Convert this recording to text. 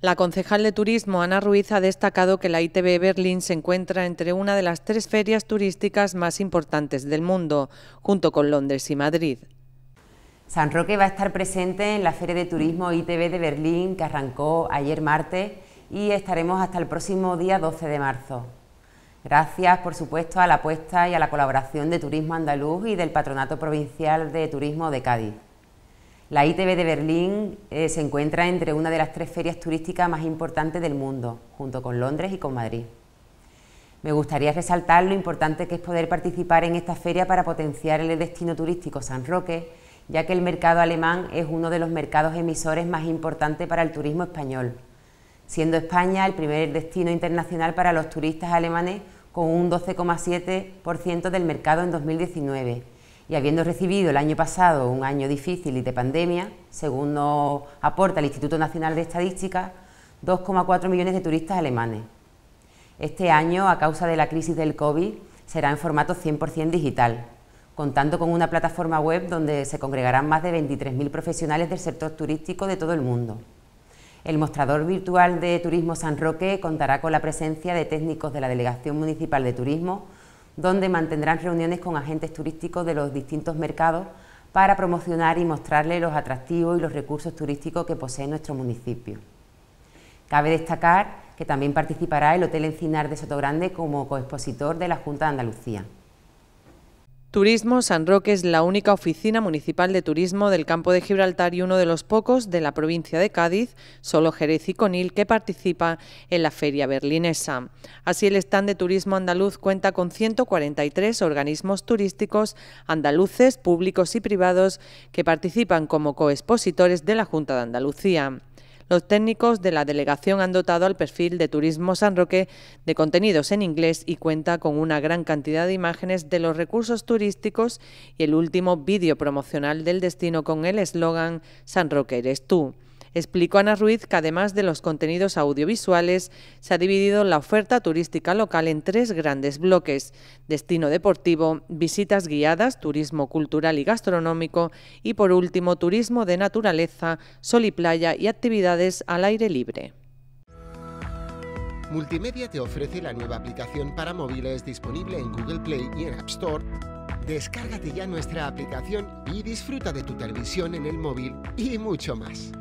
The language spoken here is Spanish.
La concejal de Turismo, Ana Ruiz, ha destacado que la ITB Berlín se encuentra entre una de las tres ferias turísticas más importantes del mundo, junto con Londres y Madrid. San Roque va a estar presente en la Feria de Turismo ITB de Berlín, que arrancó ayer martes, y estaremos hasta el próximo día 12 de marzo. Gracias, por supuesto, a la apuesta y a la colaboración de Turismo Andaluz y del Patronato Provincial de Turismo de Cádiz. La ITB de Berlín eh, se encuentra entre una de las tres ferias turísticas más importantes del mundo, junto con Londres y con Madrid. Me gustaría resaltar lo importante que es poder participar en esta feria para potenciar el destino turístico San Roque, ya que el mercado alemán es uno de los mercados emisores más importantes para el turismo español, siendo España el primer destino internacional para los turistas alemanes con un 12,7% del mercado en 2019 y habiendo recibido el año pasado un año difícil y de pandemia, según nos aporta el Instituto Nacional de Estadística, 2,4 millones de turistas alemanes. Este año, a causa de la crisis del COVID, será en formato 100% digital, contando con una plataforma web donde se congregarán más de 23.000 profesionales del sector turístico de todo el mundo. El mostrador virtual de Turismo San Roque contará con la presencia de técnicos de la Delegación Municipal de Turismo, donde mantendrán reuniones con agentes turísticos de los distintos mercados para promocionar y mostrarles los atractivos y los recursos turísticos que posee nuestro municipio. Cabe destacar que también participará el Hotel Encinar de Sotogrande como coexpositor de la Junta de Andalucía. Turismo San Roque es la única oficina municipal de turismo del campo de Gibraltar y uno de los pocos de la provincia de Cádiz, solo Jerez y Conil, que participa en la feria berlinesa. Así el stand de turismo andaluz cuenta con 143 organismos turísticos andaluces, públicos y privados que participan como coexpositores de la Junta de Andalucía los técnicos de la delegación han dotado al perfil de Turismo San Roque de contenidos en inglés y cuenta con una gran cantidad de imágenes de los recursos turísticos y el último vídeo promocional del destino con el eslogan San Roque eres tú. Explicó Ana Ruiz que además de los contenidos audiovisuales, se ha dividido la oferta turística local en tres grandes bloques, destino deportivo, visitas guiadas, turismo cultural y gastronómico y por último turismo de naturaleza, sol y playa y actividades al aire libre. Multimedia te ofrece la nueva aplicación para móviles disponible en Google Play y en App Store. Descárgate ya nuestra aplicación y disfruta de tu televisión en el móvil y mucho más.